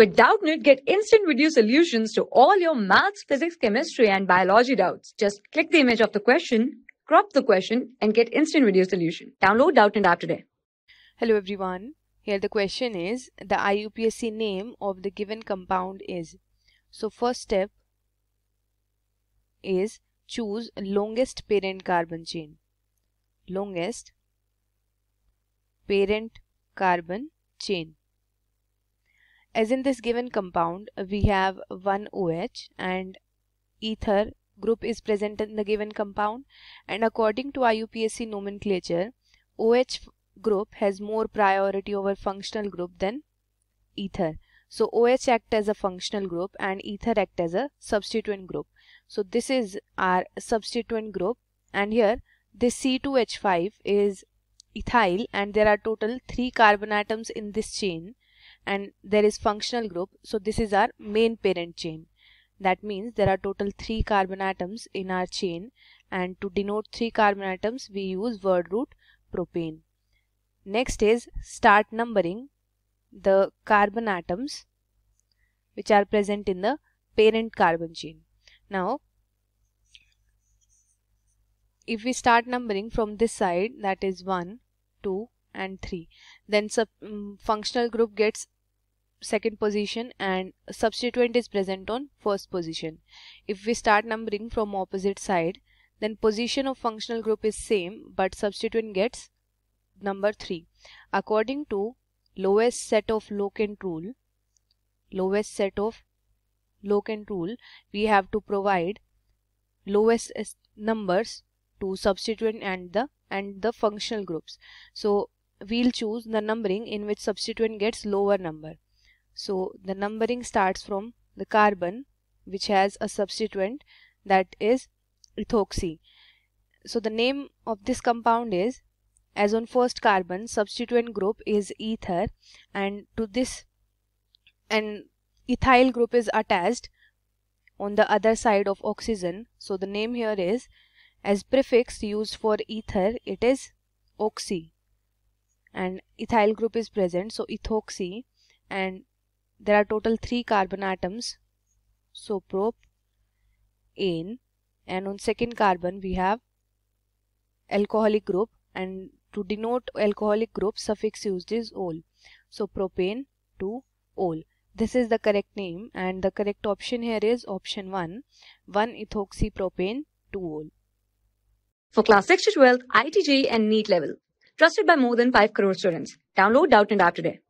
With Doubtnit, get instant video solutions to all your maths, physics, chemistry, and biology doubts. Just click the image of the question, crop the question, and get instant video solution. Download Doubtnit app today. Hello everyone. Here the question is the IUPAC name of the given compound is. So first step is choose longest parent carbon chain. Longest parent carbon chain. As in this given compound, we have 1OH and ether group is present in the given compound and according to IUPAC nomenclature, OH group has more priority over functional group than ether. So OH act as a functional group and ether act as a substituent group. So this is our substituent group and here this C2H5 is ethyl and there are total 3 carbon atoms in this chain and there is functional group so this is our main parent chain that means there are total three carbon atoms in our chain and to denote three carbon atoms we use word root propane next is start numbering the carbon atoms which are present in the parent carbon chain now if we start numbering from this side that is 1 2 and 3 then sub um, functional group gets second position and substituent is present on first position. If we start numbering from opposite side, then position of functional group is same but substituent gets number 3. According to lowest set of locant rule, lowest set of locant rule, we have to provide lowest numbers to substituent and the and the functional groups. So we'll choose the numbering in which substituent gets lower number. So the numbering starts from the carbon which has a substituent that is ethoxy. So the name of this compound is as on first carbon substituent group is ether and to this an ethyl group is attached on the other side of oxygen. So the name here is as prefix used for ether it is oxy and ethyl group is present so ethoxy and there are total three carbon atoms so propene. and on second carbon we have alcoholic group and to denote alcoholic group suffix used is ol so propane to ol this is the correct name and the correct option here is option 1 1 ethoxypropane 2 ol for class 6 to 12 itj and neat level trusted by more than 5 crore students download doubt and app today